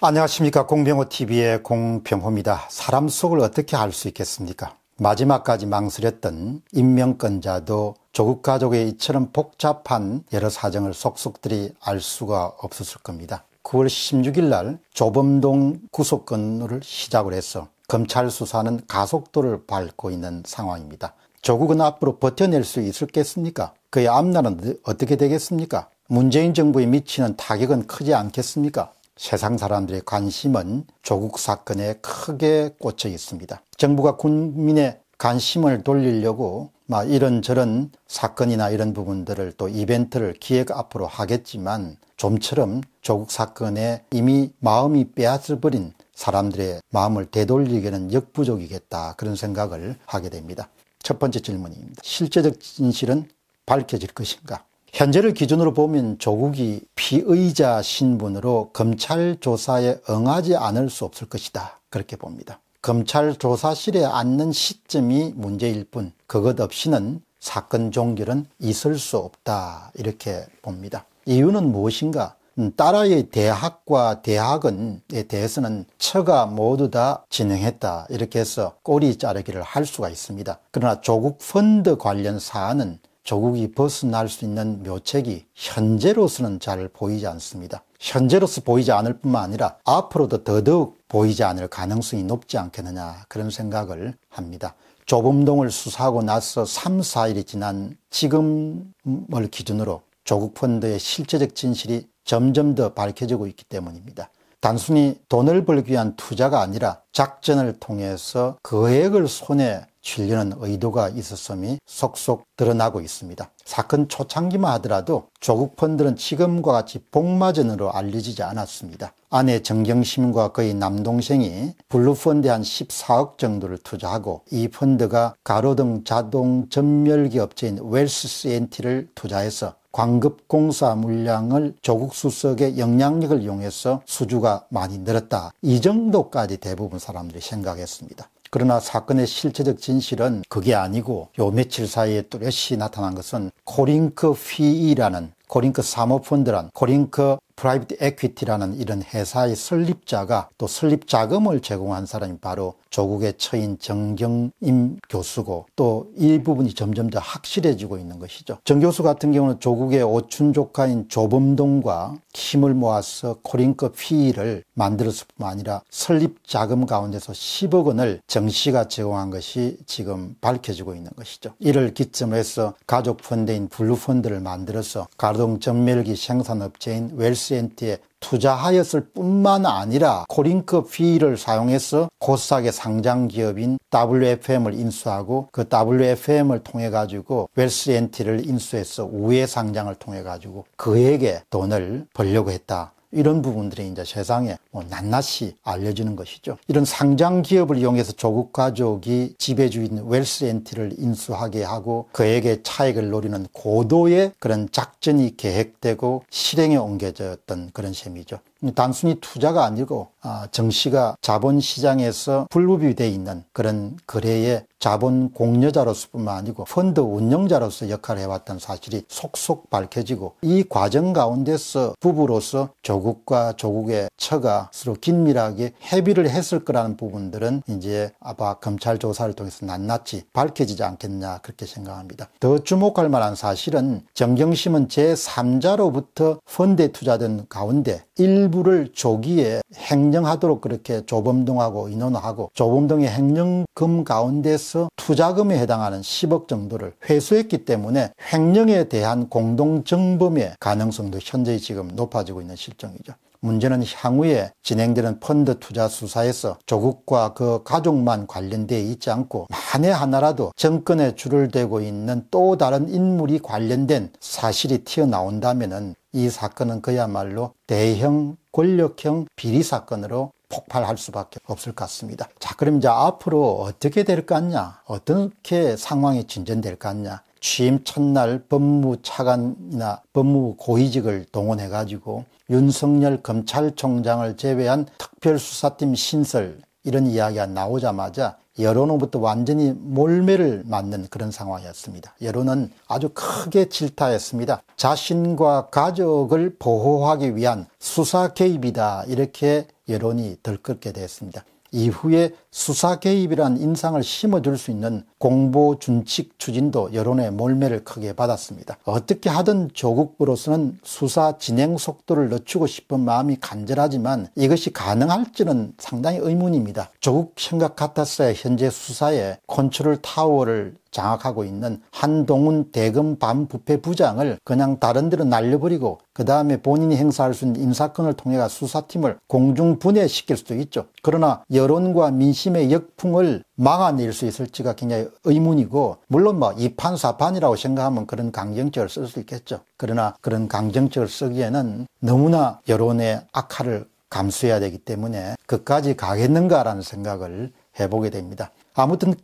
안녕하십니까 공병호TV의 공병호입니다. 사람 속을 어떻게 알 수 있겠습니까? 마지막까지 망설였던 인명권자도 조국 가족의 이처럼 복잡한 여러 사정을 속속들이 알 수가 없었을 겁니다. 9월 16일 날 조범동 구속건을 시작을 해서 검찰 수사는 가속도를 밟고 있는 상황입니다. 조국은 앞으로 버텨낼 수 있을겠습니까? 그의 앞날은 어떻게 되겠습니까? 문재인 정부에 미치는 타격은 크지 않겠습니까? 세상 사람들의 관심은 조국 사건에 크게 꽂혀 있습니다. 정부가 국민의 관심을 돌리려고 막 이런저런 사건이나 이런 부분들을 또 이벤트를 기획 앞으로 하겠지만 좀처럼 조국 사건에 이미 마음이 빼앗아버린 사람들의 마음을 되돌리기는 역부족이겠다 그런 생각을 하게 됩니다. 첫 번째 질문입니다. 실제적 진실은 밝혀질 것인가? 현재를 기준으로 보면 조국이 피의자 신분으로 검찰 조사에 응하지 않을 수 없을 것이다 그렇게 봅니다. 검찰 조사실에 앉는 시점이 문제일 뿐 그것 없이는 사건 종결은 있을 수 없다 이렇게 봅니다. 이유는 무엇인가? 음, 딸아의 대학과 대학은에 대해서는 처가 모두 다 진행했다 이렇게 해서 꼬리 자르기를 할 수가 있습니다. 그러나 조국 펀드 관련 사안은 조국이 벗어날 수 있는 묘책이 현재로서는 잘 보이지 않습니다. 현재로서 보이지 않을 뿐만 아니라 앞으로도 더더욱 보이지 않을 가능성이 높지 않겠느냐 그런 생각을 합니다. 조범동을 수사하고 나서 3, 4일이 지난 지금을 기준으로 조국 펀드의 실제적 진실이 점점 더 밝혀지고 있기 때문입니다. 단순히 돈을 벌기 위한 투자가 아니라 작전을 통해서 거액을 손에 실려는 의도가 있었음이 속속 드러나고 있습니다. 사건 초창기만 하더라도 조국 펀드는 지금과 같이 복마전으로 알려지지 않았습니다. 아내 정경심과 그의 남동생이 블루펀드에 한 14억 정도를 투자하고 이 펀드가 가로등 자동 전멸기 업체인 웰스 CNT를 투자해서 광급공사 물량을 조국 수석의 영향력을 이용해서 수주가 많이 늘었다. 이 정도까지 대부분 사람들이 생각했습니다. 그러나 사건의 실체적 진실은 그게 아니고 요 며칠 사이에 뚜렷이 나타난 것은 코링크 휘이라는 코링크 사모펀드란 코링크 프라이빗 에퀴티라는 이런 회사의 설립자가 또 설립 자금을 제공한 사람이 바로 조국의 처인 정경임 교수고 또 이 부분이 점점 더 확실해지고 있는 것이죠. 정 교수 같은 경우는 조국의 오춘 조카인 조범동과 힘을 모아서 코링크 PE를 만들었을 뿐 아니라 설립 자금 가운데서 10억 원을 정 씨가 제공한 것이 지금 밝혀지고 있는 것이죠. 이를 기점으로 해서 가족 펀드인 블루펀드를 만들어서 가동 정밀기 생산업체인 웰스엔티에 투자하였을 뿐만 아니라 코링크 피 e 를 사용해서 고스닥의 상장 기업인 WFM을 인수하고 그 WFM을 통해 가지고 웰스 엔티를 인수해서 우회 상장을 통해 가지고 그에게 돈을 벌려고 했다. 이런 부분들이 이제 세상에 뭐 낱낱이 알려지는 것이죠. 이런 상장 기업을 이용해서 조국 가족이 지배주인 웰스 엔티를 인수하게 하고 그에게 차익을 노리는 고도의 그런 작전이 계획되고 실행에 옮겨졌던 그런 셈이죠. 단순히 투자가 아니고 아, 정 씨가 자본시장에서 불부비어 있는 그런 거래의 자본 공여자로서뿐만 아니고 펀드 운영자로서 역할을 해왔던 사실이 속속 밝혀지고 이 과정 가운데서 부부로서 조국과 조국의 처가 서로 긴밀하게 협의를 했을 거라는 부분들은 이제 아마 검찰 조사를 통해서 낱낱이 밝혀지지 않겠냐 그렇게 생각합니다. 더 주목할 만한 사실은 정경심은 제3자로부터 펀드에 투자된 가운데 일부를 조기에 횡령하도록 그렇게 조범동하고 인원하고 조범동의 횡령금 가운데서 투자금에 해당하는 10억 정도를 회수했기 때문에 횡령에 대한 공동정범의 가능성도 현재 지금 높아지고 있는 실정이죠. 문제는 향후에 진행되는 펀드 투자 수사에서 조국과 그 가족만 관련돼 있지 않고 만에 하나라도 정권에 줄을 대고 있는 또 다른 인물이 관련된 사실이 튀어나온다면 이 사건은 그야말로 대형 권력형 비리 사건으로 폭발할 수밖에 없을 것 같습니다. 자, 그럼 이제 앞으로 어떻게 될 것 같냐? 어떻게 상황이 진전될 것 같냐? 취임 첫날 법무차관이나 법무부 고위직을 동원해가지고 윤석열 검찰총장을 제외한 특별수사팀 신설 이런 이야기가 나오자마자 여론으로부터 완전히 몰매를 맞는 그런 상황이었습니다. 여론은 아주 크게 질타했습니다. 자신과 가족을 보호하기 위한 수사 개입이다 이렇게 여론이 들끓게 됐습니다. 이후에 수사 개입이란 인상을 심어줄 수 있는 공보 준칙 추진도 여론의 몰매를 크게 받았습니다. 어떻게 하든 조국으로서는 수사 진행 속도를 늦추고 싶은 마음이 간절하지만 이것이 가능할지는 상당히 의문입니다. 조국 생각 같았어야 현재 수사에 컨트롤 타워를 장악하고 있는 한동훈 대검 반부패 부장을 그냥 다른 데로 날려버리고 그 다음에 본인이 행사할 수 있는 인사권을 통해가 수사팀을 공중분해시킬 수도 있죠. 그러나 여론과 민심의 역풍을 막아낼 수 있을지가 굉장히 의문이고 물론 뭐 이판사판이라고 생각하면 그런 강경책을 쓸 수 있겠죠. 그러나 그런 강경책을 쓰기에는 너무나 여론의 악화를 감수해야 되기 때문에 그까지 가겠는가라는 생각을 해보게 됩니다. 아무튼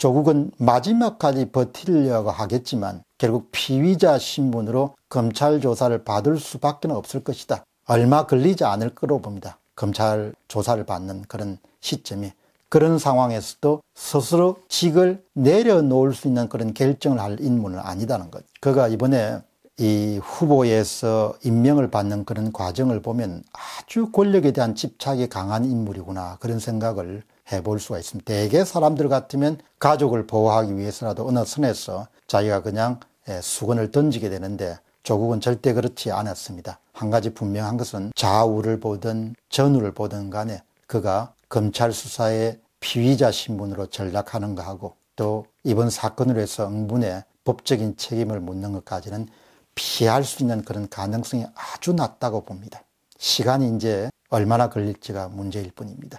조국은 마지막까지 버틸려고 하겠지만 결국 피의자 신분으로 검찰 조사를 받을 수밖에 없을 것이다. 얼마 걸리지 않을 거로 봅니다. 검찰 조사를 받는 그런 시점이 그런 상황에서도 스스로 직을 내려놓을 수 있는 그런 결정을 할 인물은 아니다는 것. 그가 이번에 이 후보에서 임명을 받는 그런 과정을 보면 아주 권력에 대한 집착이 강한 인물이구나 그런 생각을 해볼 수가 있습니다. 대개 사람들 같으면 가족을 보호하기 위해서라도 어느 선에서 자기가 그냥 예, 수건을 던지게 되는데 조국은 절대 그렇지 않았습니다. 한 가지 분명한 것은 좌우를 보든 전우를 보든 간에 그가 검찰 수사의 피의자 신분으로 전락하는 거하고 또 이번 사건으로 해서 응분의 법적인 책임을 묻는 것까지는 피할 수 있는 그런 가능성이 아주 낮다고 봅니다. 시간이 이제 얼마나 걸릴지가 문제일 뿐입니다.